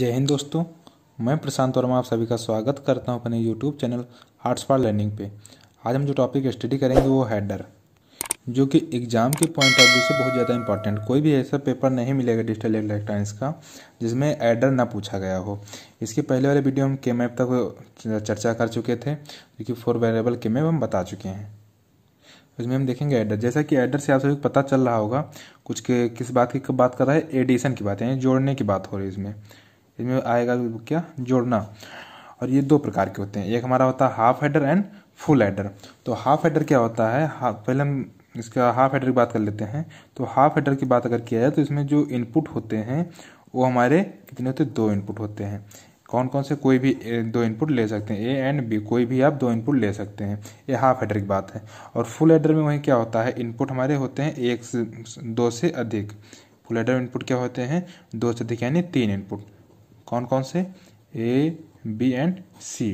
जय हिंद दोस्तों मैं प्रशांत वर्मा आप सभी का स्वागत करता हूं अपने YouTube channel arts for learning पे आज हम जो टॉपिक स्टडी करेंगे वो हैडर जो कि एग्ज़ाम के पॉइंट ऑफ व्यू से बहुत ज़्यादा इंपॉर्टेंट कोई भी ऐसा पेपर नहीं मिलेगा डिजिटल इलेक्ट्रॉनिक्स का जिसमें एडर ना पूछा गया हो इसके पहले वाले वीडियो हम के मैप तक चर्चा कर चुके थे क्योंकि फोर वेरिएबल के मैप हम बता चुके हैं इसमें हम देखेंगे एडर जैसा कि एडर से आप सभी को पता चल रहा होगा कुछ के किस बात की बात कर रहा है एडिशन की बात है जोड़ने की बात हो रही है इसमें इसमें आएगा क्या जोड़ना और ये दो प्रकार के होते हैं एक हमारा होता है half adder and full adder तो हाफ हेडर क्या होता है पहले हम इसका हाफ हेडर की बात कर लेते हैं तो हाफ हेडर की बात अगर किया जाए तो इसमें जो इनपुट होते हैं वो हमारे कितने होते हैं दो इनपुट होते हैं कौन कौन से कोई भी दो इनपुट ले सकते हैं ए एंड बी कोई भी आप दो इनपुट ले सकते हैं ये हाफ हेडर की बात है और फुल हेडर में वहीं क्या होता है इनपुट हमारे होते हैं एक से दो से अधिक फुल हेडर इनपुट क्या होते हैं दो से अधिक यानी तीन इनपुट कौन कौन से ए बी एंड सी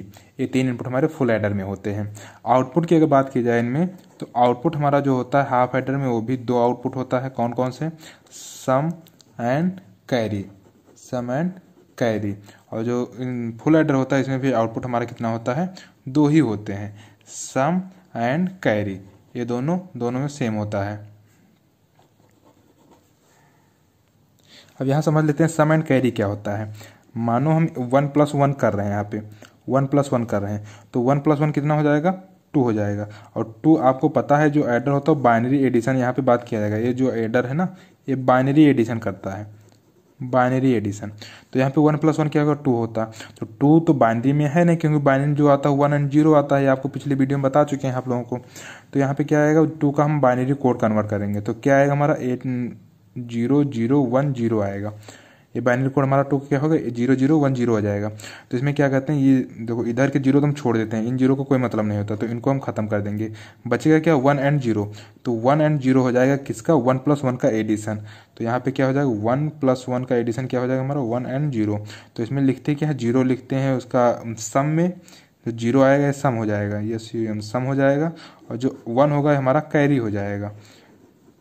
ये तीन इनपुट हमारे फुल एडर में होते हैं आउटपुट की अगर बात की जाए इनमें तो आउटपुट हमारा जो होता है हाफ एडर में वो भी दो आउटपुट होता है कौन कौन से sum and carry sum and carry और जो फुल एडर होता है इसमें भी आउटपुट हमारा कितना होता है दो ही होते हैं सम एंड कैरी ये दोनों दोनों में सेम होता है अब यहाँ समझ लेते हैं सम एंड कैरी क्या होता है मानो हम वन प्लस वन कर रहे हैं यहाँ पे वन प्लस वन कर रहे हैं तो वन प्लस वन कितना हो जाएगा टू हो जाएगा और टू आपको पता है जो एडर होता है बाइनरी एडिशन यहाँ पे बात किया जाएगा ये जो एडर है ना ये बाइनरी एडिशन करता है बाइनरी एडिशन तो यहाँ पे वन प्लस वन क्या होगा टू होता तो टू तो बाइनरी में है नहीं क्योंकि बाइनरी जो आता है वन एंड जीरो आता है आपको पिछले वीडियो में बता चुके हैं आप लोगों को तो यहाँ पे क्या आएगा टू का हम बाइनरी कोड कन्वर्ट करेंगे तो क्या आएगा हमारा eight zero zero one zero आएगा ये बाइनरी कोड हमारा टू क्या होगा जीरो जीरो वन जीरो आ जाएगा तो इसमें क्या कहते हैं ये देखो इधर के जीरो तो हम छोड़ देते हैं इन जीरो को कोई मतलब नहीं होता तो इनको हम खत्म कर देंगे बचेगा क्या वन एंड जीरो तो वन एंड जीरो हो जाएगा किसका वन प्लस वन का एडिशन तो यहाँ पे क्या हो जाएगा वन प्लस वन का एडिशन क्या हो जाएगा हमारा वन एंड जीरो तो इसमें लिखते क्या है जीरो लिखते हैं उसका सम में तो जीरो आएगा सम हो जाएगा ये सम हो जाएगा और जो वन होगा हमारा कैरी हो जाएगा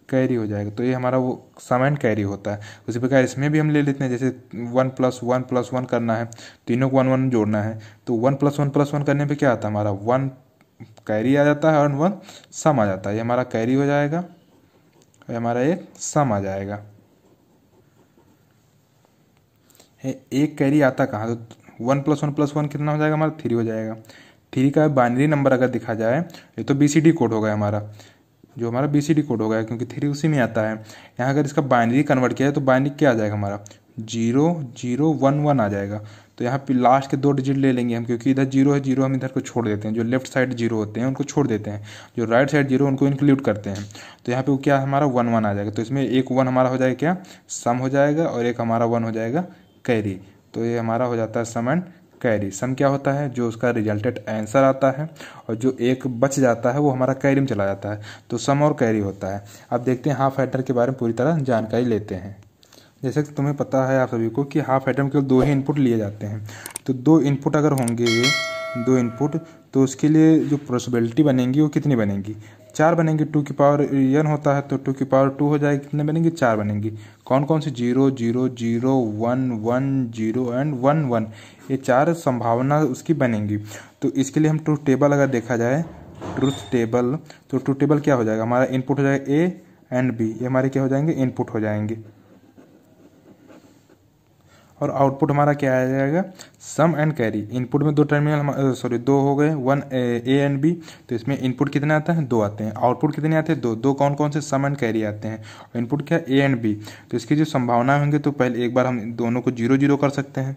कैरी हो जाएगा तो ये हमारा वो सम कैरी होता है उसी प्रकार इसमें भी हम ले लेते हैं जैसे one plus one plus one करना है तीनों को वन वन जोड़ना है तो one plus one plus one करने पे क्या आता है हमारा वन कैरी आ जाता है और वन सम आ जाता है ये हमारा कैरी हो जाएगा और हमारा एक सम आ जाएगा एक कैरी आता कहाँ तो one plus one plus one कितना हो जाएगा हमारा थ्री हो जाएगा थ्री का बाइनरी नंबर अगर दिखा जाए ये तो बी सी डी कोड हो गया हमारा जो हमारा बी सी डी कोड होगा क्योंकि थ्री उसी में आता है यहाँ अगर इसका बाइनरी कन्वर्ट किया जाए तो बाइनरी क्या आ जाएगा हमारा जीरो जीरो वन वन आ जाएगा तो यहाँ पे लास्ट के दो डिजिट ले लेंगे हम क्योंकि इधर जीरो है जीरो हम इधर को छोड़ देते हैं जो लेफ्ट साइड जीरो होते हैं उनको छोड़ देते हैं जो राइट साइड जीरो उनको इंक्लूड करते हैं तो यहाँ पे वो क्या हमारा वन वन आ जाएगा तो इसमें एक वन हमारा हो जाएगा क्या सम हो जाएगा और एक हमारा वन हो जाएगा कैरी तो ये हमारा हो जाता है सम एंड कैरी सम क्या होता है जो उसका रिजल्टेड आंसर आता है और जो एक बच जाता है वो हमारा कैरी में चला जाता है तो सम और कैरी होता है अब देखते हैं हाफ एडर के बारे में पूरी तरह जानकारी लेते हैं जैसे कि तुम्हें पता है आप सभी को कि हाफ एडर में केवल दो ही इनपुट लिए जाते हैं तो दो इनपुट अगर होंगे दो इनपुट तो उसके लिए जो पॉसिबिलिटी बनेगी वो कितनी बनेगी चार बनेंगी टू की पावर एन होता है तो टू की पावर टू हो जाएगी कितने बनेंगे चार बनेंगी कौन कौन सी zero zero zero one one zero and one one ये चार संभावना उसकी बनेंगी तो इसके लिए हम ट्रूथ टेबल अगर देखा जाए ट्रूथ टेबल तो ट्रूथ टेबल क्या हो जाएगा हमारा इनपुट हो जाएगा ए एंड बी ये हमारे क्या हो जाएंगे इनपुट हो जाएंगे और आउटपुट हमारा क्या आ जाएगा सम एंड कैरी इनपुट में दो टर्मिनल सॉरी दो हो गए वन ए एंड बी तो इसमें इनपुट कितने आता है दो आते हैं आउटपुट कितने आते हैं दो दो कौन कौन से सम एंड कैरी आते हैं इनपुट क्या ए एंड बी तो इसकी जो संभावनाएं होंगी तो पहले एक बार हम दोनों को जीरो जीरो कर सकते हैं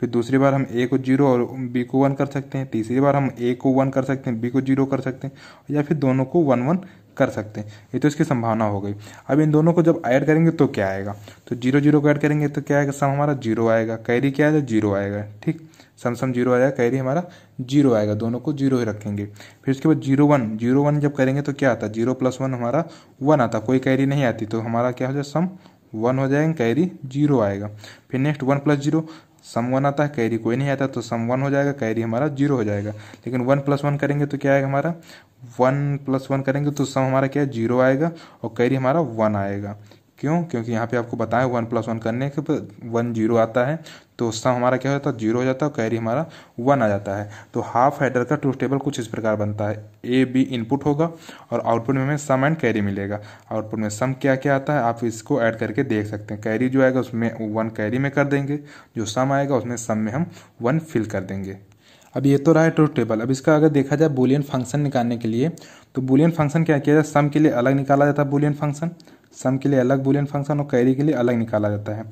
फिर दूसरी बार हम ए को जीरो और बी को वन कर सकते हैं तीसरी बार हम ए को वन कर सकते हैं बी को जीरो कर सकते हैं या फिर दोनों को वन वन कर सकते हैं ये तो इसकी संभावना हो गई अब इन दोनों को जब ऐड करेंगे तो क्या आएगा तो जीरो जीरो को ऐड करेंगे तो क्या आएगा सम हमारा जीरो आएगा कैरी क्या आएगा जीरो आएगा ठीक सम सम जीरो आएगा कैरी हमारा जीरो आएगा दोनों को जीरो ही रखेंगे फिर उसके बाद जीरो वन जीरो वन जब करेंगे तो क्या आता है जीरो प्लस वन हमारा वन आता कोई कैरी नहीं आती तो हमारा क्या हो जाए सम वन हो जाएगा कैरी जीरो आएगा फिर next one plus zero sum one आता है कैरी कोई नहीं आता तो सम वन हो जाएगा कैरी हमारा जीरो हो जाएगा लेकिन वन प्लस वन करेंगे तो क्या आएगा हमारा वन प्लस वन करेंगे तो सम हमारा क्या जीरो आएगा और कैरी हमारा वन आएगा क्यों क्योंकि यहाँ पे आपको बताया वन प्लस वन करने के पर वन जीरो आता है तो सम हमारा क्या हो जाता है जीरो हो जाता है कैरी हमारा वन आ जाता है तो हाफ हेडर का ट्रूथ टेबल कुछ इस प्रकार बनता है ए बी इनपुट होगा और आउटपुट में हमें सम एंड कैरी मिलेगा आउटपुट में सम क्या क्या आता है आप इसको ऐड करके देख सकते हैं कैरी जो आएगा उसमें वन कैरी में कर देंगे जो सम आएगा उसमें सम में हम वन फिल कर देंगे अब ये तो रहा है ट्रूथ टेबल अब इसका अगर देखा जाए बुलियन फंक्शन निकालने के लिए तो बुलियन फंक्शन क्या किया जाए सम के लिए अलग निकाला जाता है बुलियन फंक्शन सम के लिए अलग बुलियन फंक्शन और कैरी के लिए अलग निकाला जाता है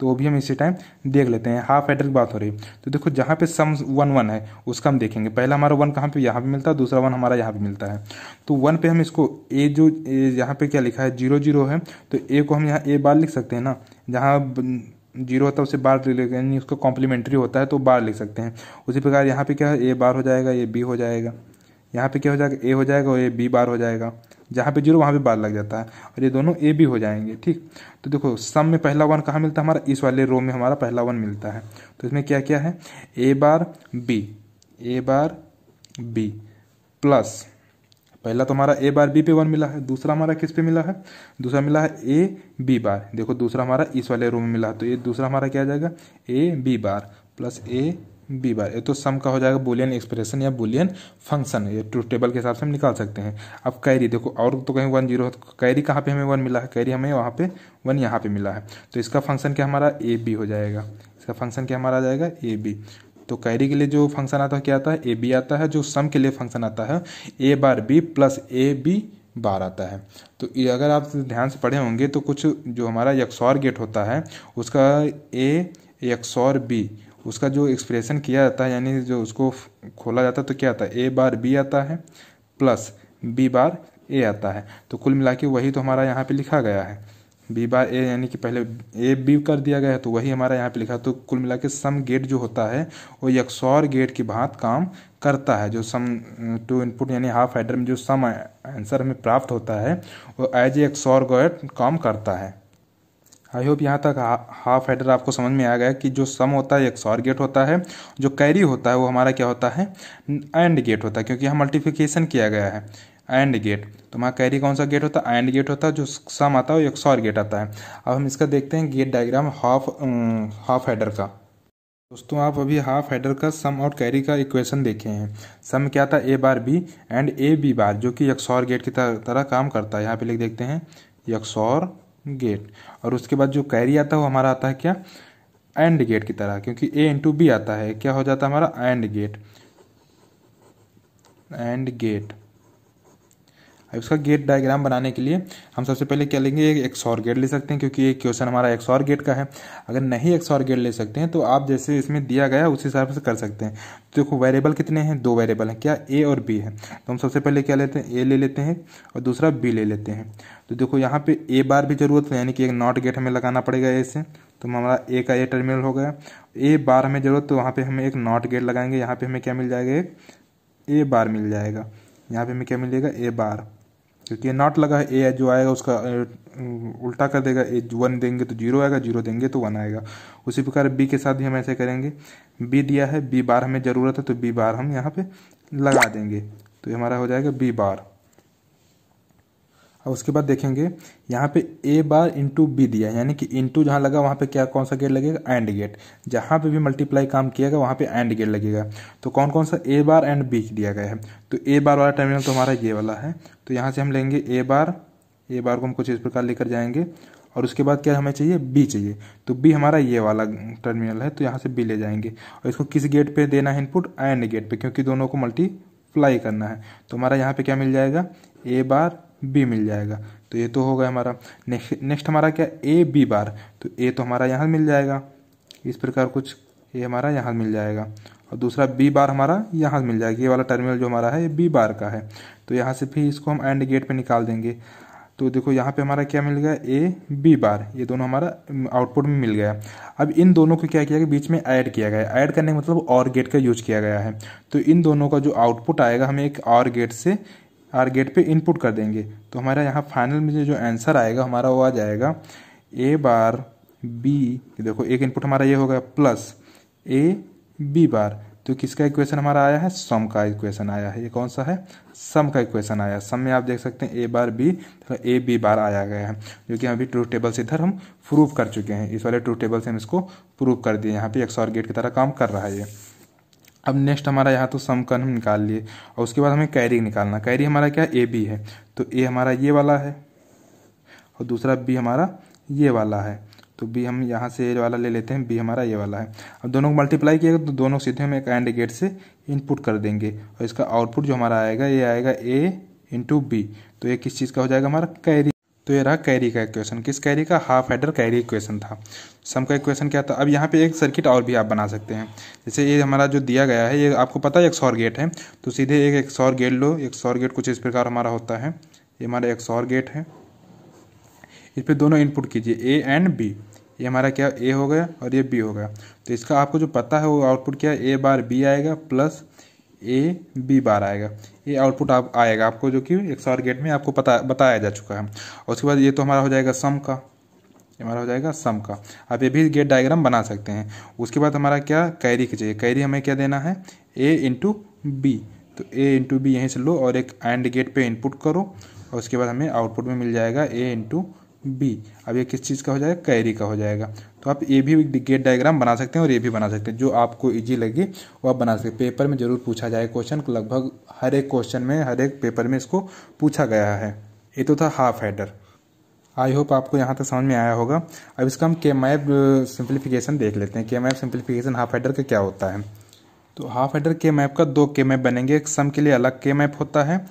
तो वो भी हम इसी टाइम देख लेते हैं हाफ एडर की बात हो रही तो देखो जहाँ पे सम वन वन है उसका हम देखेंगे पहला हमारा वन कहाँ पे यहाँ पे मिलता है दूसरा वन हमारा यहाँ पे मिलता है तो वन पे हम इसको ए जो यहाँ पे क्या लिखा है जीरो जीरो है तो ए को हम यहाँ ए बार लिख सकते हैं ना जहाँ जीरो होता है उसे बार यानी उसका कॉम्प्लीमेंट्री होता है तो बार लिख सकते हैं उसी प्रकार यहाँ पे क्या है ए बार हो जाएगा ये बी हो जाएगा यहाँ पे क्या हो जाएगा ए हो जाएगा और ए बी बार हो जाएगा जहाँ पे जीरो वहाँ पे बार लग जाता है और ये दोनों ए बी हो जाएंगे ठीक तो देखो सम में पहला वन कहाँ मिलता है हमारा इस वाले रो में हमारा पहला वन मिलता है तो इसमें क्या क्या है A bar B A bar B plus पहला तो हमारा ए बार बी पे वन मिला है दूसरा हमारा किस पे मिला है दूसरा मिला है ए बी बार देखो दूसरा हमारा इस वाले रो में मिला है तो ये दूसरा हमारा क्या आ जाएगा A B bar plus A B bar ये तो सम का हो जाएगा बुलियन एक्सप्रेशन या बुलियन फंक्शन ये ट्रू टेबल के हिसाब से हम निकाल सकते हैं अब कैरी देखो और तो कहीं वन जीरो है तो कैरी कहाँ पे हमें वन मिला है कैरी हमें वहाँ पे वन यहाँ पे मिला है तो इसका फंक्शन क्या हमारा ए बी हो जाएगा इसका फंक्शन क्या हमारा आ जाएगा ए बी तो कैरी के लिए जो फंक्शन आता है क्या आता है ए बी आता है जो सम के लिए फंक्शन आता है A bar B plus A B bar आता है तो अगर आप ध्यान से पढ़े होंगे तो कुछ जो हमारा यक्सौर गेट होता है उसका ए एक्सौर बी उसका जो एक्सप्रेशन किया जाता है यानी जो उसको खोला जाता है तो क्या आता है ए बार बी आता है प्लस बी बार ए आता है तो कुल मिला के वही तो हमारा यहाँ पे लिखा गया है बी बार ए यानी कि पहले ए बी कर दिया गया है तो वही हमारा यहाँ पे लिखा तो कुल मिला के सम गेट जो होता है वो यकसौर गेट की भांत काम करता है जो सम टू इनपुट यानी हाफ हेडर में जो सम आंसर हमें प्राप्त होता है वो एज ए यकसौर गेट काम करता है आई होप यहाँ तक हाफ हेडर आपको समझ में आ गया कि जो सम होता है एक सॉर गेट होता है जो कैरी होता है वो हमारा क्या होता है एंड गेट होता है क्योंकि यहाँ मल्टीफिकेशन किया गया है एंड गेट तो वहाँ कैरी कौन सा गेट होता है एंड गेट होता है जो सम आता है वो एक सॉर गेट आता है अब हम इसका देखते हैं gate diagram half half adder का दोस्तों आप अभी हाफ हेडर का सम और कैरी का इक्वेशन देखे हैं सम क्या था A bar B and A B bar जो कि सॉर गेट की तरह काम करता है यहाँ पे लिख देखते हैं यकसौर गेट और उसके बाद जो कैरी आता है वो हमारा आता है क्या एंड गेट की तरह क्योंकि ए इंटू बी आता है क्या हो जाता है हमारा एंड गेट एंड गेट अब इसका गेट डायग्राम बनाने के लिए हम सबसे पहले क्या लेंगे एक एक्सॉर गेट ले सकते हैं क्योंकि ये क्वेश्चन हमारा एक्सॉर गेट का है अगर नहीं एक्सॉर गेट ले सकते हैं तो आप जैसे इसमें दिया गया उसी हिसाब से कर सकते हैं तो देखो वेरिएबल कितने हैं दो वेरिएबल हैं क्या ए और बी है तो हम सबसे पहले क्या लेते हैं ए ले लेते हैं और दूसरा बी ले लेते हैं तो देखो यहाँ पर ए बार भी जरूरत है यानी कि एक नॉट गेट हमें लगाना पड़ेगा ए से तो हमारा ए का ए टर्मिनल हो गया ए बार हमें जरूरत तो वहाँ पर हमें एक नॉट गेट लगाएंगे यहाँ पर हमें क्या मिल जाएगा एक ए बार मिल जाएगा यहाँ पे हमें क्या मिलेगा ए बार क्योंकि ये नॉट लगा है ए जो आएगा उसका उल्टा कर देगा ए वन देंगे तो जीरो आएगा जीरो देंगे तो वन आएगा उसी प्रकार बी के साथ भी हम ऐसे करेंगे बी दिया है बी बार हमें ज़रूरत है तो बी बार हम यहाँ पे लगा देंगे तो ये हमारा हो जाएगा बी बार और उसके बाद देखेंगे यहाँ पे ए बार इंटू बी दिया यानी कि इंटू जहाँ लगा वहाँ पे क्या कौन सा गेट लगेगा एंड गेट जहाँ पे भी मल्टीप्लाई काम किया गया वहाँ पे एंड गेट लगेगा तो कौन कौन सा ए बार एंड बी दिया गया है तो ए बार वाला टर्मिनल तो हमारा ये वाला है तो यहाँ से हम लेंगे ए बार ए बार को हम कुछ इस प्रकार लेकर जाएंगे और उसके बाद क्या हमें चाहिए बी चाहिए तो बी हमारा ये वाला टर्मिनल है तो यहाँ से बी ले जाएंगे और इसको किस गेट पर देना है इनपुट एंड गेट पर क्योंकि दोनों को मल्टीप्लाई करना है तो हमारा यहाँ पे क्या मिल जाएगा ए बार बी मिल जाएगा तो ये तो हो गया हमारा नेक्स्ट नेक्स्ट हमारा क्या ए बी बार तो ए तो हमारा यहाँ मिल जाएगा इस प्रकार कुछ ये हमारा यहाँ मिल जाएगा और दूसरा बी बार हमारा यहाँ मिल जाएगा ये वाला टर्मिनल जो हमारा है ये बी बार का है तो यहाँ से फिर इसको हम एंड गेट पे निकाल देंगे तो देखो यहाँ पे हमारा क्या मिल गया ए बी बार ये दोनों हमारा आउटपुट में मिल गया अब इन दोनों को क्या किया गया बीच में ऐड किया गया ऐड करने का मतलब और गेट का यूज किया गया है तो इन दोनों का जो आउटपुट आएगा हमें एक और गेट से आर गेट पे इनपुट कर देंगे तो हमारा यहाँ फाइनल में जो आंसर आएगा हमारा वो आ जाएगा ए बार बी देखो एक इनपुट हमारा ये होगा प्लस ए बी बार तो किसका इक्वेशन हमारा आया है सम का इक्वेशन आया है ये कौन सा है सम का इक्वेशन आया सम में आप देख सकते हैं A bar B A B बार आया गया है जो कि अभी ट्रू टेबल से इधर हम प्रूव कर चुके हैं इस वाले ट्रू टेबल से हम इसको प्रूव कर दिए यहाँ पे एक्स और गेट की तरह काम कर रहा है ये अब नेक्स्ट हमारा यहाँ तो समकन हम निकाल लिए और उसके बाद हमें कैरी निकालना कैरी हमारा क्या ए बी है तो ए हमारा ये वाला है और दूसरा बी हमारा ये वाला है तो बी हम यहाँ से ए वाला ले लेते हैं बी हमारा ये वाला है अब दोनों को मल्टीप्लाई किएगा तो दोनों सीधे हम एक एंड गेट से इनपुट कर देंगे और इसका आउटपुट जो हमारा आएगा ये आएगा ए इंटू बी तो ये किस चीज़ का हो जाएगा हमारा कैरी तो ये रहा कैरी का इक्वेशन किस कैरी का हाफ हेडर कैरी इक्वेशन था सम का इक्वेशन क्या था अब यहाँ पे एक सर्किट और भी आप बना सकते हैं जैसे ये हमारा जो दिया गया है ये आपको पता है एक सौर गेट है तो सीधे एक एक सौर गेट लो एक सौर गेट कुछ इस प्रकार हमारा होता है ये हमारा एक सौर गेट है इस पर दोनों इनपुट कीजिए ए एंड बी ये हमारा क्या ए हो गया और ये बी हो गया तो इसका आपको जो पता है वो आउटपुट क्या है ए बार बी आएगा प्लस ए बी बार आएगा ये आउटपुट आप आएगा आपको जो कि एक सौ गेट में आपको पता बताया जा चुका है और उसके बाद ये तो हमारा हो जाएगा सम का ये हमारा हो जाएगा सम का आप ये भी गेट डायग्राम बना सकते हैं उसके बाद हमारा क्या कैरी की चाहिए कैरी हमें क्या देना है ए इंटू बी तो ए इंटू बी यहीं से लो और एक एंड गेट पे इनपुट करो और उसके बाद हमें आउटपुट में मिल जाएगा ए इंटू बी अब ये किस चीज़ का हो जाएगा कैरी का हो जाएगा तो आप ए भी गेट डायग्राम बना सकते हैं और ये भी बना सकते हैं जो आपको ईजी लगे वो आप बना सकते हैं पेपर में जरूर पूछा जाए क्वेश्चन लगभग हर एक क्वेश्चन में हर एक पेपर में इसको पूछा गया है ये तो था हाफ हेडर आई होप आपको यहाँ तक समझ में आया होगा अब इसका हम के मैप सिंप्लीफिकेशन देख लेते हैं के मैप सिंप्लीफिकेशन हाफ हेडर का क्या होता है तो हाफ हेडर के मैप का दो के मैप बनेंगे एक सम के लिए अलग के मैप होता है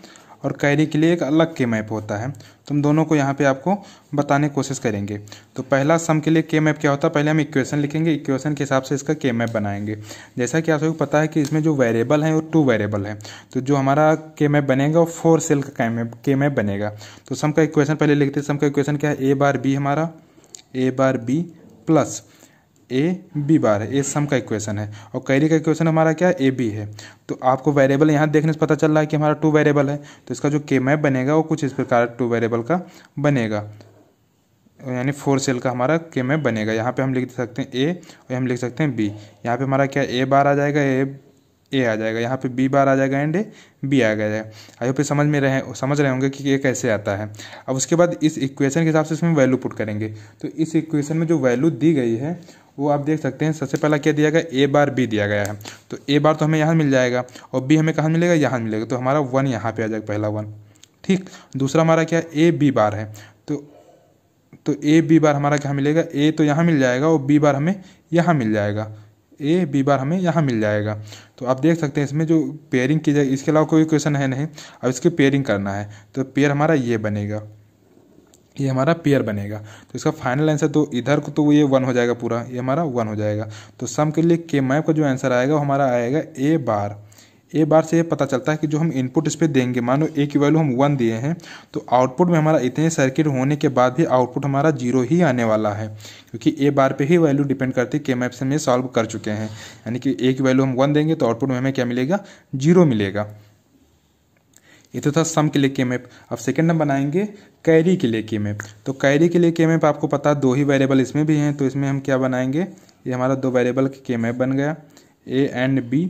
और कैरी के लिए एक अलग के मैप होता है तो हम दोनों को यहाँ पे आपको बताने की कोशिश करेंगे तो पहला सम के लिए के मैप क्या होता है पहले हम इक्वेशन लिखेंगे इक्वेशन के हिसाब से इसका के मैप बनाएंगे जैसा कि आप सबको पता है कि इसमें जो वेरिएबल है वो टू वेरिएबल है तो जो हमारा के मैप बनेगा वो फोर सेल का के मैप बनेगा तो सम का इक्वेशन पहले लिखते हैं सम का इक्वेशन क्या है ए बार बी हमारा A bar B plus A B bar है ए सम का इक्वेशन है और कैरी का इक्वेशन हमारा क्या ए बी है तो आपको वेरिएबल यहाँ देखने से पता चल रहा है कि हमारा टू वेरिएबल है तो इसका जो के मैप बनेगा वो कुछ इस प्रकार टू वेरिएबल का बनेगा यानी फोर सेल का हमारा के मैप बनेगा यहाँ पे हम लिख सकते हैं ए और हम लिख सकते हैं बी यहाँ पे हमारा क्या ए बार आ जाएगा ए ए आ जाएगा यहाँ पे बी बार आ जाएगा एंड ए बी आ जाएगा आई होप समझ में रहे समझ रहे होंगे कि ये कैसे आता है अब उसके बाद इस इक्वेशन के हिसाब से इसमें वैल्यू पुट करेंगे तो इस इक्वेशन में जो वैल्यू दी गई है वो आप देख सकते हैं सबसे पहला क्या दिया गया ए बार बी दिया गया है तो ए बार तो हमें यहाँ मिल जाएगा और बी हमें कहाँ मिलेगा यहाँ मिलेगा तो हमारा वन यहाँ पे आ जाएगा पहला वन ठीक दूसरा हमारा क्या ए बी बार है तो तो ए बी बार हमारा कहाँ मिलेगा ए तो यहाँ मिल जाएगा और बी बार हमें यहाँ मिल जाएगा ए बी बार हमें यहाँ मिल जाएगा तो आप देख सकते हैं इसमें जो पेयरिंग की जाए इसके अलावा कोई क्वेश्चन है नहीं अब इसकी पेयरिंग करना है तो पेयर हमारा ये बनेगा ये हमारा पेयर बनेगा तो इसका फाइनल आंसर तो इधर को तो ये वन हो जाएगा पूरा ये हमारा वन हो जाएगा तो सम के लिए के मैप का जो आंसर आएगा वो हमारा आएगा ए बार ए बार से ये पता चलता है कि जो हम इनपुट इस पर देंगे मानो ए की वैल्यू हम वन दिए हैं तो आउटपुट में हमारा इतने सर्किट होने के बाद भी आउटपुट हमारा जीरो ही आने वाला है क्योंकि ए बार पे ही वैल्यू डिपेंड करती है के मैप से हम ये सॉल्व कर चुके हैं यानी कि ए की वैल्यू हम वन देंगे तो आउटपुट में हमें क्या मिलेगा जीरो मिलेगा ये तो था सम के लिए के मैप अब सेकंड नंबर बनाएंगे कैरी के लिए के मैप तो कैरी के लिए के मैप आपको पता है दो ही वेरिएबल इसमें भी हैं तो इसमें हम क्या बनाएंगे ये हमारा दो वेरिएबल के मैप बन गया ए एंड बी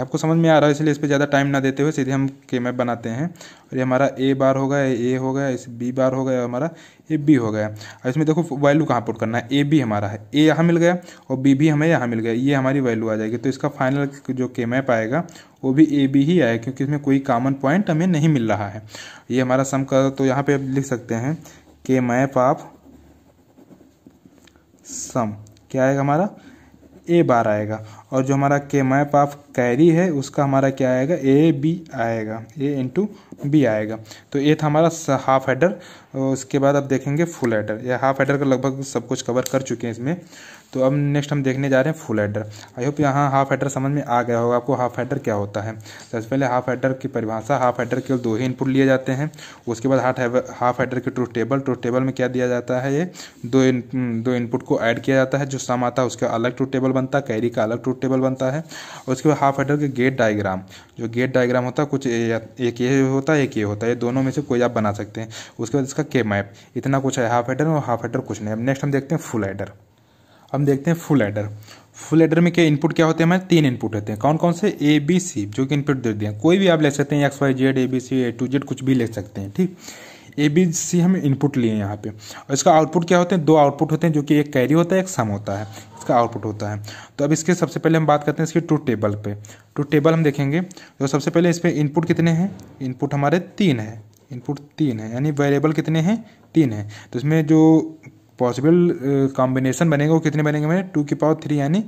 आपको समझ में आ रहा है इसलिए इस पर ज़्यादा टाइम ना देते हुए सीधे हम के मैप बनाते हैं और ये हमारा ए बार हो गया ए हो गया इस बी बार हो गया हमारा ए बी हो गया और इसमें देखो वैल्यू कहाँ पुट करना है ए बी हमारा है ए यहाँ मिल गया और बी भी हमें यहाँ मिल गया ये हमारी वैल्यू आ जाएगी तो इसका फाइनल जो के मैप आएगा वो भी ए बी ही आएगा क्योंकि इसमें कोई कॉमन पॉइंट हमें नहीं मिल रहा है ये हमारा सम का तो यहाँ पर लिख सकते हैं के मैप ऑफ सम क्या आएगा हमारा ए बार आएगा और जो हमारा के मैप ऑफ कैरी है उसका हमारा क्या आएगा ए बी आएगा ए इंटू बी आएगा तो ये था हमारा हाफ हेडर उसके बाद आप देखेंगे फुल हेडर या हाफ हेडर का लगभग सब कुछ कवर कर चुके हैं इसमें तो अब नेक्स्ट हम देखने जा रहे हैं फुल हेडर आई होप यहाँ हाफ हेडर समझ में आ गया होगा आपको हाफ हेडर क्या होता है तो सबसे पहले हाफ हेडर की परिभाषा हाफ हेडर केवल दो ही इनपुट लिए जाते हैं उसके बाद हाफ हाफ हेडर के ट्रूथ टेबल ट्रूथ टेबल में क्या दिया जाता है ये दो इन, दो इनपुट को ऐड किया जाता है जो सम आता है उसका अलग ट्रूथ टेबल बनता है कैरी का अलग ट्रूथ टेबल बनता है उसके बाद हाफ हेडर के गेट डायग्राम जो गेट डायग्राम होता है कुछ एक ये होता है एक ये होता है ये दोनों में से कोई आप बना सकते हैं उसके बाद इसका के मैप इतना कुछ है हाफ हेडर और हाफ हेडर कुछ नहीं अब नेक्स्ट हम देखते हैं फुल हेडर हम देखते हैं फुल एडर फुल एडर में क्या इनपुट क्या होते हैं हमारे तीन इनपुट होते हैं कौन कौन से ए बी सी जो कि इनपुट दे दिए कोई भी आप ले सकते हैं X Y Z A B C A to Z कुछ भी ले सकते हैं ठीक ए बी सी हम इनपुट लिए यहाँ पे और इसका आउटपुट क्या होते हैं दो आउटपुट होते हैं जो कि एक कैरी होता है एक सम होता है इसका आउटपुट होता है तो अब इसके सबसे पहले हम बात करते हैं इसके टू टेबल पे टू टेबल हम देखेंगे तो सबसे पहले इस पर इनपुट कितने हैं इनपुट हमारे तीन है इनपुट तीन है यानी वेरिएबल कितने हैं तीन है तो इसमें जो पॉसिबल कॉम्बिनेशन बनेंगे वो कितने बनेंगे मैंने टू की पावर थ्री यानी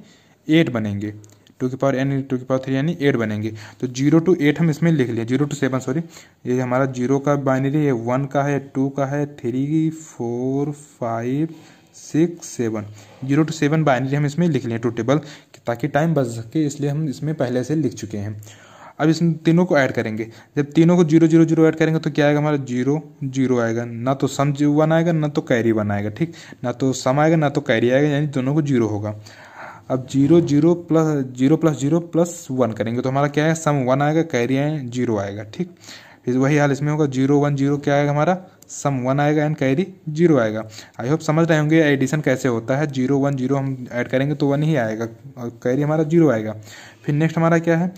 एट बनेंगे टू की पावर एन टू की पावर थ्री यानी एट बनेंगे तो जीरो टू एट हम इसमें लिख लिया जीरो टू सेवन सॉरी ये हमारा जीरो का बाइनरी है वन का है टू का है three four five six seven zero two seven binary हम इसमें लिख लें टू टेबल ताकि टाइम बच सके इसलिए हम इसमें पहले से लिख चुके हैं अब इसमें तीनों को ऐड करेंगे जब तीनों को जीरो जीरो जीरो ऐड करेंगे तो क्या आएगा हमारा जीरो जीरो आएगा ना तो सम वन आएगा ना तो कैरी वन आएगा ठीक ना तो सम आएगा ना तो कैरी आएगा यानी दोनों को जीरो होगा अब zero zero plus zero plus zero plus one करेंगे तो हमारा क्या है सम वन आएगा कैरी आए जीरो आएगा ठीक फिर वही हाल इसमें होगा जीरो वन जीरो क्या आएगा हमारा सम वन आएगा एंड कैरी जीरो आएगा आई होप समझ रहे होंगे एडिशन कैसे होता है जीरो वन जीरो हम ऐड करेंगे तो वन ही आएगा और कैरी हमारा जीरो आएगा फिर नेक्स्ट हमारा क्या है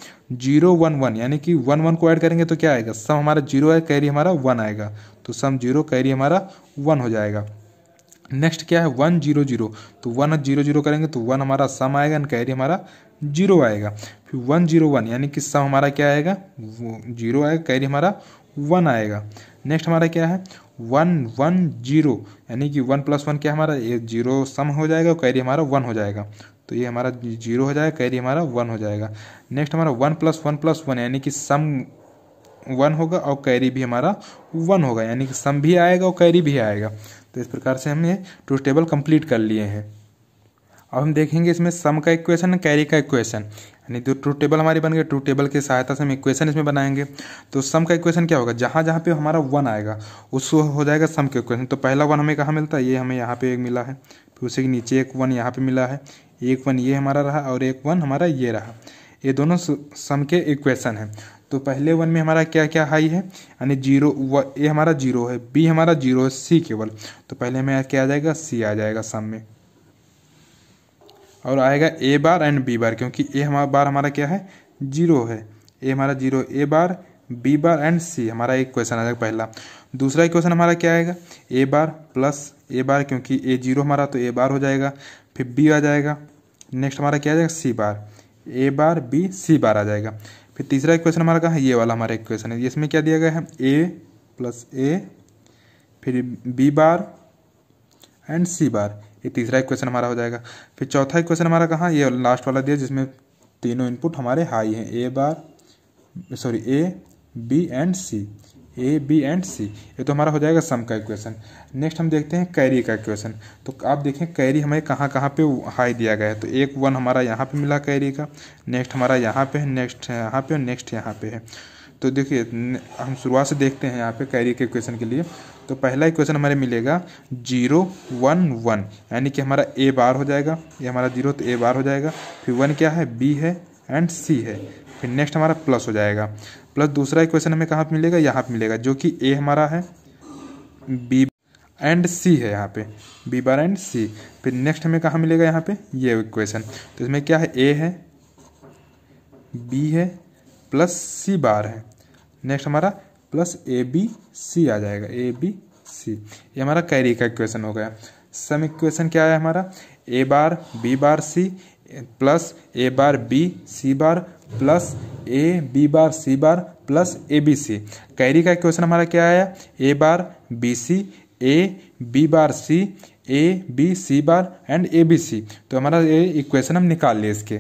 जीरो वन वन यानी कि वन वन को ऐड करेंगे तो क्या आएगा सम हमारा जीरो है कैरी हमारा वन आएगा तो सम जीरो कैरी हमारा वन हो जाएगा नेक्स्ट क्या है वन जीरो जीरो तो वन जीरो जीरो करेंगे तो वन हमारा सम आएगा एंड कैरी हमारा जीरो आएगा फिर वन जीरो वन यानी कि सम हमारा क्या आएगा वो जीरो आएगा कैरी हमारा वन आएगा नेक्स्ट हमारा क्या है वन वन जीरो यानी कि वन प्लस वन क्या हमारा ये जीरो सम हो जाएगा और कैरी हमारा वन हो जाएगा तो ये हमारा जीरो हो जाएगा कैरी हमारा वन हो जाएगा नेक्स्ट हमारा one plus one plus one यानी कि सम वन होगा और कैरी भी हमारा वन होगा यानी कि सम भी आएगा और कैरी भी आएगा तो इस प्रकार से हम ये टेबल कंप्लीट कर लिए हैं अब हम देखेंगे इसमें सम का इक्वेशन कैरी का इक्वेशन यानी जो ट्रू टेबल हमारी बन गई ट्रू टेबल की सहायता से हम इक्वेशन इसमें बनाएंगे तो सम का इक्वेशन क्या होगा जहाँ जहाँ पे हमारा वन आएगा उस हो जाएगा सम का इक्वेशन तो पहला वन हमें कहाँ मिलता है ये हमें यहाँ पे एक मिला है फिर उसी के नीचे एक वन यहाँ पे मिला है एक वन ये हमारा रहा और एक वन हमारा ये रहा ये दोनों सम के इक्वेशन है तो पहले वन में हमारा क्या क्या हाई है यानी जीरो व ए हमारा जीरो है बी हमारा जीरो है सी केवल तो पहले हमें क्या आ जाएगा सी आ जाएगा सम में और आएगा ए बार एंड बी बार क्योंकि ए हमारा बार हमारा क्या है जीरो है ए हमारा zero A bar B bar and C हमारा एक क्वेश्चन आ जाएगा पहला दूसरा क्वेश्चन हमारा क्या आएगा ए बार प्लस ए बार क्योंकि ए जीरो हमारा तो ए बार हो जाएगा फिर बी आ जाएगा नेक्स्ट हमारा क्या आ जाएगा सी बार ए बार बी सी बार आ जाएगा फिर तीसरा इक्वेशन हमारा कहाँ है ये वाला हमारा इक्वेशन है इसमें क्या दिया गया है ए प्लस ए फिर बी बार एंड सी बार ये तीसरा इक्वेशन हमारा हो जाएगा फिर चौथा इक्वेशन हमारा कहाँ ये लास्ट वाला दिया जिसमें तीनों इनपुट हमारे हाई हैं A bar sorry A B and C A B and C ये तो हमारा हो जाएगा सम का इक्वेशन नेक्स्ट हम देखते हैं कैरी का इक्वेशन तो आप देखें कैरी हमें कहाँ कहाँ पे हाई दिया गया है तो एक वन हमारा यहाँ पे मिला कैरी का नेक्स्ट हमारा यहाँ पे है नेक्स्ट यहाँ पे और नेक्स्ट यहाँ पे है तो देखिए हम शुरुआत से देखते हैं यहाँ पे कैरी के इक्वेशन के लिए तो पहला इक्वेशन हमारे मिलेगा जीरो वन वन यानी कि हमारा ए बार हो जाएगा ये हमारा जीरो तो ए बार हो जाएगा फिर वन क्या है बी है एंड सी है फिर नेक्स्ट हमारा प्लस हो जाएगा प्लस दूसरा इक्वेशन हमें कहाँ पर मिलेगा यहाँ पर मिलेगा जो कि ए हमारा है बी एंड सी है यहाँ पे बी बार एंड सी फिर नेक्स्ट हमें कहाँ मिलेगा यहाँ पे ये इक्वेशन तो इसमें क्या है ए है बी है प्लस सी बार है नेक्स्ट हमारा प्लस ए बी सी आ जाएगा ए बी सी ये हमारा कैरी का इक्वेशन हो गया सम इक्वेशन क्या है हमारा A bar B bar C plus A bar B C bar plus A B bar C bar plus A B C carry का क्वेश्चन हमारा क्या आया A bar B C A B bar C A B C bar and A B C तो हमारा ये equation हम निकाल लिए इसके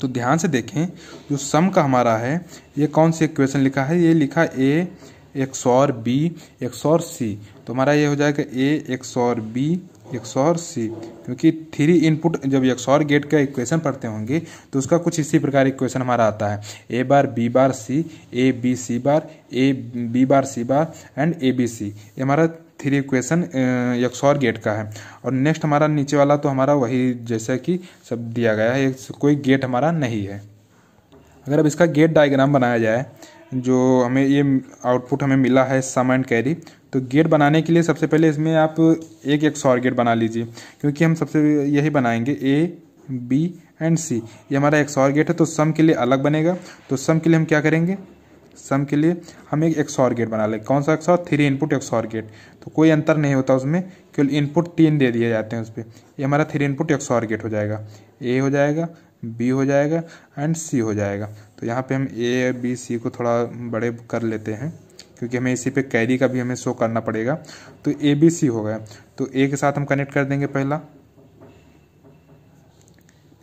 तो ध्यान से देखें जो सम का हमारा है ये कौन सी इक्वेशन लिखा है ये लिखा ए एक सौ और बी एक्स और सी तो हमारा ये हो जाएगा ए एक सौ और बी और सी क्योंकि थ्री इनपुट जब और गेट का इक्वेशन पढ़ते होंगे तो उसका कुछ इसी प्रकार इक्वेशन हमारा आता है A bar B bar C A B C bar A B bar C bar and A B C ये हमारा थ्री इक्वेशन और गेट का है और नेक्स्ट हमारा नीचे वाला तो हमारा वही जैसा कि सब दिया गया है कोई गेट हमारा नहीं है अगर अब इसका गेट डायग्राम बनाया जाए जो हमें ये आउटपुट हमें मिला है सम एंड कैरी तो गेट बनाने के लिए सबसे पहले इसमें आप एक एक सॉर गेट बना लीजिए क्योंकि हम सबसे यही बनाएंगे ए बी एंड सी ये हमारा एक सॉर गेट है तो सम के लिए अलग बनेगा तो सम के लिए हम क्या करेंगे सम के लिए हम एक सॉर गेट बना लेंगे कौन सा एक्सॉर थ्री इनपुट एक सॉर गेट तो कोई अंतर नहीं होता उसमें केवल इनपुट तीन दे दिए जाते हैं उस पर ये हमारा थ्री इनपुट एक सॉर गेट हो जाएगा ए हो जाएगा बी हो जाएगा एंड सी हो जाएगा तो यहाँ पे हम ए बी सी को थोड़ा बड़े कर लेते हैं क्योंकि हमें इसी पे कैरी का भी हमें शो करना पड़ेगा तो ए बी सी हो गया तो ए के साथ हम कनेक्ट कर देंगे पहला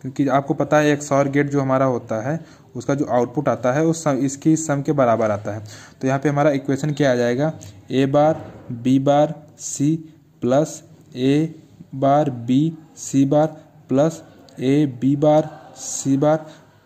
क्योंकि आपको पता है एक सौर गेट जो हमारा होता है उसका जो आउटपुट आता है वो सम इसकी सम के बराबर आता है तो यहाँ पे हमारा इक्वेशन क्या आ जाएगा A bar B bar C plus A bar B C bar plus A B bar C bar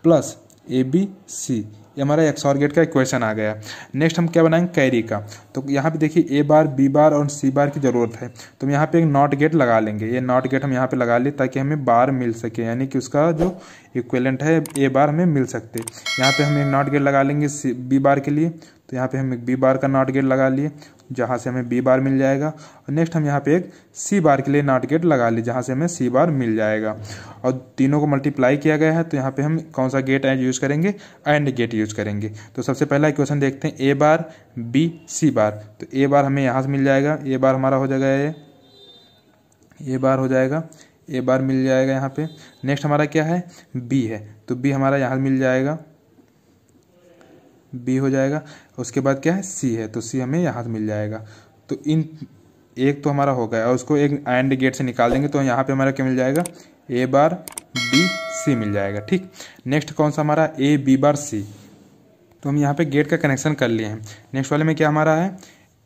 plus A B C ये हमारा एक्स और गेट का इक्वेशन आ गया नेक्स्ट हम क्या बनाएंगे कैरी का तो यहाँ पे देखिए ए बार बी बार और सी बार की ज़रूरत है तो हम यहाँ पे एक नॉट गेट लगा लेंगे ये नॉट गेट हम यहाँ पे लगा लें ताकि हमें बार मिल सके यानी कि उसका जो इक्वेलेंट है ए बार हमें मिल सकते यहाँ पे हम एक नॉट गेट लगा लेंगे बी बार के लिए तो यहाँ पे हम एक बी बार का नॉट गेट लगा लिए जहाँ से हमें बी बार मिल जाएगा और नेक्स्ट हम यहाँ पे एक सी बार के लिए नॉट गेट लगा लिए जहाँ से हमें सी बार मिल जाएगा और तीनों को मल्टीप्लाई किया गया है तो यहाँ पे हम कौन सा गेट एंड यूज़ करेंगे एंड गेट यूज़ करेंगे तो सबसे पहला क्वेश्चन देखते हैं A bar B C bar तो ए बार हमें यहाँ से मिल जाएगा ए बार हमारा हो जाएगा ये ए बार हो जाएगा ए बार मिल जाएगा यहाँ पे नेक्स्ट हमारा क्या है बी है तो बी हमारा यहाँ मिल जाएगा बी हो जाएगा उसके बाद क्या है सी है तो सी हमें यहाँ से मिल जाएगा तो इन एक तो हमारा हो गया और उसको एक एंड गेट से निकाल देंगे तो यहाँ पे हमारा क्या मिल जाएगा ए बार बी सी मिल जाएगा ठीक नेक्स्ट कौन सा हमारा ए बी बार सी तो हम यहाँ पे गेट का कनेक्शन कर लिए हैं नेक्स्ट वाले में क्या हमारा है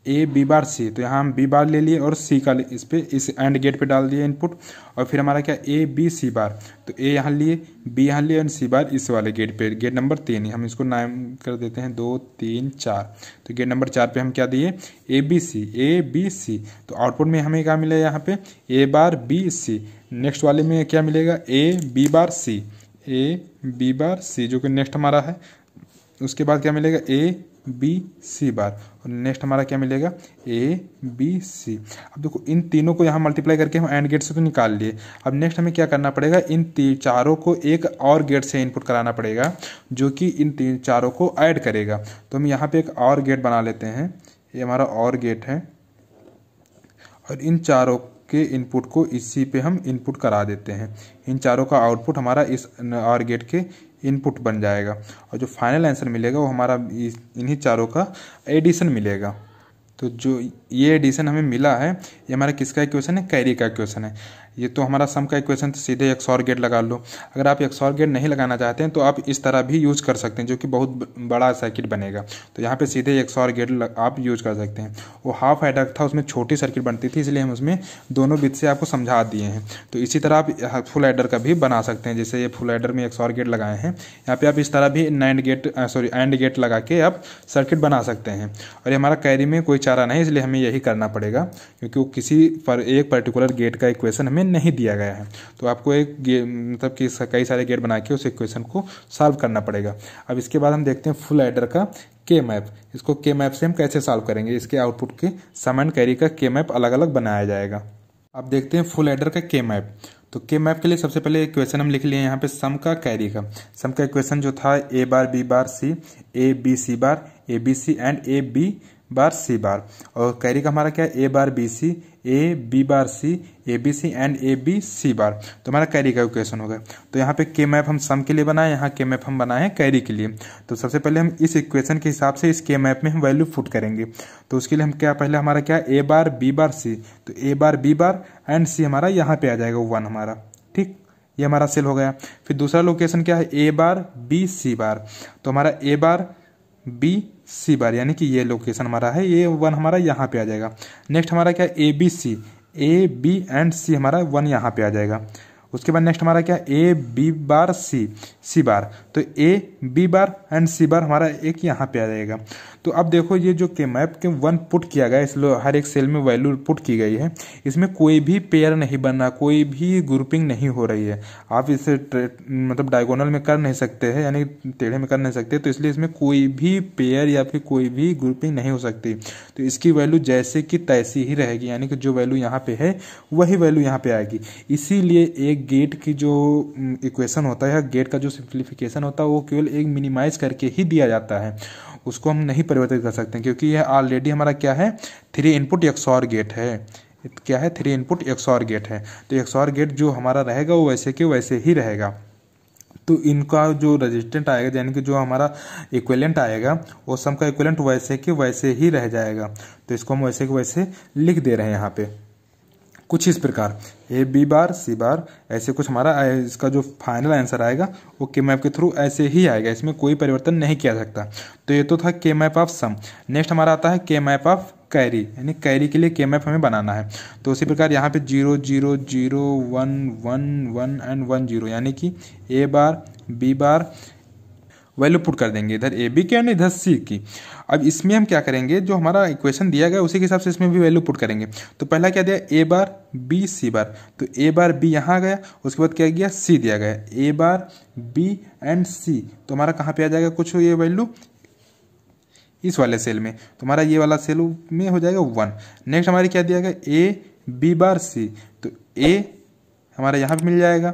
ए बी बार सी तो यहाँ हम बी बार ले लिए और सी का इस पर इस एंड गेट पे डाल दिए इनपुट और फिर हमारा क्या ए बी सी बार तो ए यहाँ लिए बी यहाँ लिए और सी बार इस वाले गेट पे गेट नंबर तीन हम इसको नाम कर देते हैं दो तीन चार तो गेट नंबर चार पे हम क्या दिए ए B C A B C तो आउटपुट में हमें क्या मिला यहाँ पे ए बार बी सी नेक्स्ट वाले में क्या मिलेगा ए B bar C A B bar सी जो कि नेक्स्ट हमारा है उसके बाद क्या मिलेगा ए बी सी बार और नेक्स्ट हमारा क्या मिलेगा ए बी सी अब देखो इन तीनों को यहाँ मल्टीप्लाई करके हम एंड गेट से तो निकाल लिए अब नेक्स्ट हमें क्या करना पड़ेगा इन तीन चारों को एक और गेट से इनपुट कराना पड़ेगा जो कि इन तीन चारों को ऐड करेगा तो हम यहाँ पे एक और गेट बना लेते हैं ये हमारा और गेट है और इन चारों के इनपुट को इसी पे हम इनपुट करा देते हैं इन चारों का आउटपुट हमारा इस और गेट के इनपुट बन जाएगा और जो फाइनल आंसर मिलेगा वो हमारा इन्हीं चारों का एडिशन मिलेगा तो जो ये एडिशन हमें मिला है ये हमारा किसका क्वेश्चन है कैरी का क्वेश्चन है ये तो हमारा सम का इक्वेशन तो सीधे एक सौर गेट लगा लो अगर आप एक सौर गेट नहीं लगाना चाहते हैं तो आप इस तरह भी यूज़ कर सकते हैं जो कि बहुत बड़ा सर्किट बनेगा तो यहाँ पर सीधे एक सौर गेट आप यूज कर सकते हैं वो हाफ हेडक था उसमें छोटी सर्किट बनती थी इसलिए हम उसमें दोनों बिथ से आपको समझा दिए हैं तो इसी तरह आप फुल एडर का भी बना सकते हैं जैसे ये फुल एडर में एक सौर गेट लगाए हैं यहाँ पर आप इस तरह भी NAND gate sorry and gate लगा के आप सर्किट बना सकते हैं और ये हमारा कैरी में कोई चारा नहीं इसलिए हमें यही करना पड़ेगा क्योंकि वो किसी पर एक पर्टिकुलर गेट का इक्वेशन हमें में नहीं दिया गया है तो आपको एक मतलब कि कई सारे गेट बना के उस इक्वेशन को सॉल्व करना पड़ेगा अब इसके बाद हम देखते हैं फुल एडर का के मैप इसको के मैप से हम कैसे सॉल्व करेंगे इसके आउटपुट के समान कैरी का के मैप अलग अलग बनाया जाएगा अब देखते हैं फुल एडर का के मैप तो के मैप के लिए सबसे पहले इक्वेशन हम लिख लिए यहाँ पे सम का कैरी का सम का इक्वेशन जो था A bar B bar C A B C bar A B C and A B bar C bar और कैरी का हमारा क्या है A bar B C A B bar C A B C and A B C bar तो हमारा carry का equation हो गया तो यहाँ पे के मैप हम सम के लिए बनाए यहाँ के मैप हम बनाए हैं कैरी के लिए तो सबसे पहले हम इस इक्वेशन के हिसाब से इस के मैप में हम वैल्यू फुट करेंगे तो उसके लिए हम क्या पहले हमारा क्या ए बार बी बार सी तो ए bar B bar and C हमारा यहाँ पे आ जाएगा वन हमारा ठीक ये हमारा सेल हो गया फिर दूसरा लोकेशन क्या है A bar B C bar तो हमारा ए बार बी सी बार यानी कि ये लोकेशन हमारा है ये वन हमारा यहाँ पे आ जाएगा नेक्स्ट हमारा क्या A B C A B and C हमारा वन यहाँ पे आ जाएगा उसके बाद नेक्स्ट हमारा क्या A B bar C C bar तो ए बी बार एंड सी बार हमारा एक यहाँ पे आ जाएगा तो अब देखो ये जो के मैप के वन पुट किया गया इसलिए हर एक सेल में वैल्यू पुट की गई है इसमें कोई भी पेयर नहीं बन रहा कोई भी ग्रुपिंग नहीं हो रही है आप इसे मतलब डायगोनल में कर नहीं सकते हैं यानी टेढ़े में कर नहीं सकते तो इसलिए इसमें कोई भी पेयर या फिर कोई भी ग्रुपिंग नहीं हो सकती तो इसकी वैल्यू जैसे कि तैसी ही रहेगी यानी कि जो वैल्यू यहाँ पे है वही वैल्यू यहाँ पे आएगी इसीलिए एक गेट की जो इक्वेशन होता है गेट का जो सिंप्लीफिकेशन होता है वो केवल एक मिनिमाइज करके ही दिया जाता है उसको हम नहीं परिवर्तित कर सकते क्योंकि यह ऑलरेडी हमारा क्या है थ्री इनपुट एक्सॉर गेट है क्या है थ्री इनपुट एक्सॉर गेट है तो एक्सॉर गेट जो हमारा रहेगा वो वैसे के वैसे ही रहेगा तो इनका जो रेजिस्टेंट आएगा यानी कि जो हमारा इक्वेलेंट आएगा वो सबका इक्वेलेंट वैसे के वैसे ही रह जाएगा तो इसको हम वैसे के वैसे लिख दे रहे हैं यहाँ पे कुछ इस प्रकार ए बी बार सी बार ऐसे कुछ हमारा इसका जो फाइनल आंसर आएगा वो के मैप के थ्रू ऐसे ही आएगा इसमें कोई परिवर्तन नहीं किया सकता तो ये तो था के मैप ऑफ सम नेक्स्ट हमारा आता है के मैप ऑफ कैरी यानी कैरी के लिए के मैप हमें बनाना है तो उसी प्रकार यहाँ पे zero zero zero one one one and one zero यानी कि A bar B bar value put कर देंगे इधर ए बी की एंड इधर सी की अब इसमें हम क्या करेंगे जो हमारा इक्वेशन दिया गया उसी के हिसाब से इसमें भी वैल्यू पुट करेंगे तो पहला क्या दिया ए बार बी सी बार तो ए बार बी यहाँ आ गया उसके बाद क्या गया सी दिया गया ए बार बी एंड सी तो हमारा कहाँ पे आ जाएगा कुछ ये वैल्यू इस वाले सेल में तो हमारा ये वाला सेल में हो जाएगा वन नेक्स्ट हमारे क्या दिया गया ए बी बार सी तो ए हमारा यहाँ पर मिल जाएगा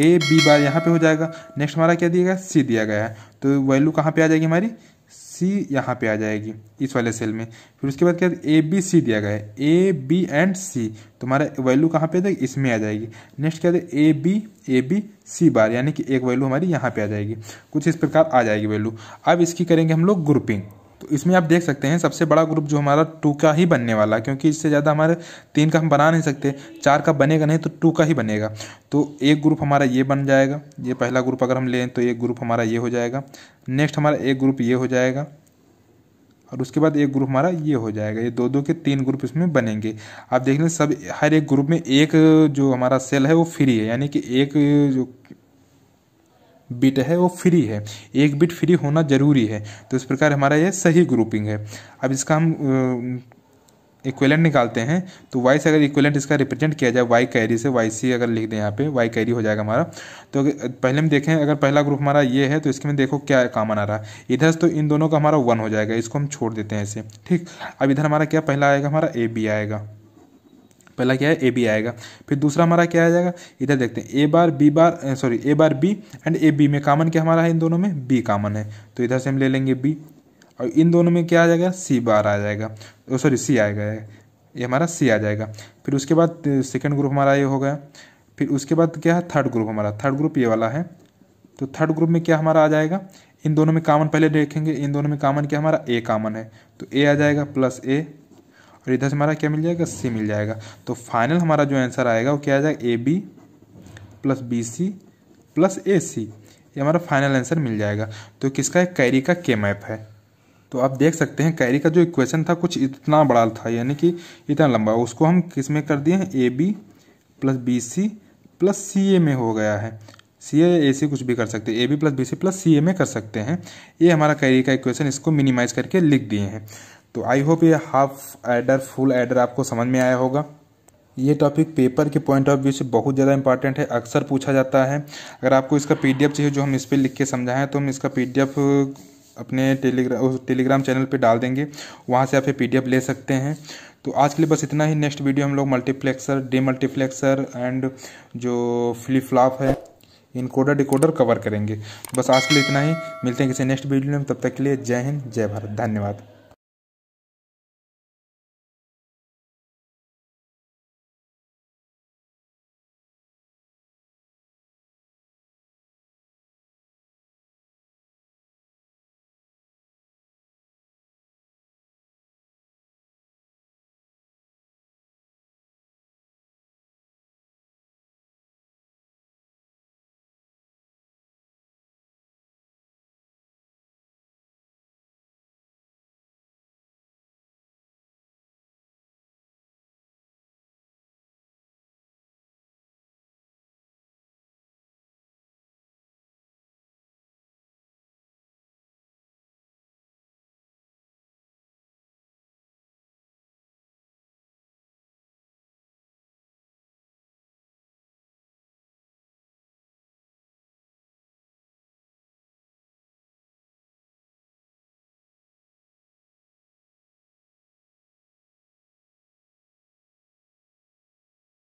ए बी बार यहाँ पे हो जाएगा नेक्स्ट हमारा क्या दिया गया सी दिया गया है तो वैल्यू कहाँ पे आ जाएगी हमारी सी यहाँ पे आ जाएगी इस वाले सेल में फिर उसके बाद क्या ए बी सी दिया गया है ए बी एंड सी तुम्हारा वैल्यू कहाँ पे जाएगी इसमें आ जाएगी नेक्स्ट क्या है A B A B C बार यानी कि एक वैल्यू हमारी यहाँ पे आ जाएगी कुछ इस प्रकार आ जाएगी वैल्यू अब इसकी करेंगे हम लोग ग्रुपिंग इसमें आप देख सकते हैं सबसे बड़ा ग्रुप जो हमारा टू का ही बनने वाला क्योंकि इससे ज़्यादा हमारे तीन का हम बना नहीं सकते चार का बनेगा नहीं तो टू का ही बनेगा तो एक ग्रुप हमारा ये बन जाएगा ये पहला ग्रुप अगर हम लें तो एक ग्रुप हमारा ये हो जाएगा नेक्स्ट हमारा एक ग्रुप ये हो जाएगा और उसके बाद एक ग्रुप हमारा ये हो जाएगा ये दो दो के तीन ग्रुप इसमें बनेंगे आप देख लें सब हर एक ग्रुप में एक जो हमारा सेल है वो फ्री है यानी कि एक जो बिट है वो फ्री है एक बिट फ्री होना ज़रूरी है तो इस प्रकार हमारा ये सही ग्रुपिंग है अब इसका हम इक्वेलेंट निकालते हैं तो वाई से अगर इक्वेलेंट इसका रिप्रेजेंट किया जाए वाई कैरी से वाई सी अगर लिख दें यहाँ पे वाई कैरी हो जाएगा हमारा तो पहले हम देखें अगर पहला ग्रुप हमारा ये है तो इसके में देखो क्या कामन आ रहा है इधर से तो इन दोनों का हमारा वन हो जाएगा इसको हम छोड़ देते हैं इसे ठीक अब इधर हमारा क्या पहला आएगा हमारा ए बी आएगा पहला क्या है ए बी आएगा फिर दूसरा हमारा क्या आ जाएगा इधर देखते हैं A bar B bar sorry A bar B and A B में कामन क्या हमारा है इन दोनों में बी कामन है तो इधर से हम ले लेंगे बी और इन दोनों में क्या आ जाएगा सी बार आ जाएगा सॉरी सी आएगा ये हमारा सी आ जाएगा फिर उसके बाद सेकेंड ग्रुप हमारा ये हो गया फिर उसके बाद क्या है थर्ड ग्रुप हमारा थर्ड ग्रुप ये वाला है तो थर्ड ग्रुप में क्या हमारा आ जाएगा इन दोनों में कामन पहले देखेंगे इन दोनों में कामन क्या हमारा ए कामन है तो ए आ जाएगा प्लस ए और इधर से हमारा क्या मिल जाएगा सी मिल जाएगा तो फाइनल हमारा जो आंसर आएगा वो क्या आ जाएगा A B plus B C plus A C ये हमारा फाइनल आंसर मिल जाएगा तो किसका एक कैरी का के मैप है तो आप देख सकते हैं कैरी का जो इक्वेशन था कुछ इतना बड़ा था यानी कि इतना लंबा उसको हम किस में कर दिए हैं A B plus B C plus C A में हो गया है सी ए ए सी कुछ भी कर सकते हैं A B plus B C plus C A में कर सकते हैं ये हमारा कैरी का इक्वेशन इसको मिनिमाइज करके लिख दिए हैं तो आई होप ये हाफ एडर फुल एडर आपको समझ में आया होगा ये टॉपिक पेपर के पॉइंट ऑफ व्यू से बहुत ज़्यादा इंपॉर्टेंट है अक्सर पूछा जाता है अगर आपको इसका पीडीएफ चाहिए जो हम इस पर लिख के समझाएं तो हम इसका पीडीएफ अपने टेलीग्राम टेलीग्राम चैनल पे डाल देंगे वहाँ से आप ये पीडीएफ ले सकते हैं तो आज के लिए बस इतना ही नेक्स्ट वीडियो हम लोग मल्टीप्लेक्सर डी मल्टीप्लेक्सर एंड जो फ्लिप फ्लॉप है इनकोडर डिकोडर कवर करेंगे बस आज के लिए इतना ही मिलते हैं किसी नेक्स्ट वीडियो में तब तक के लिए जय हिंद जय भारत धन्यवाद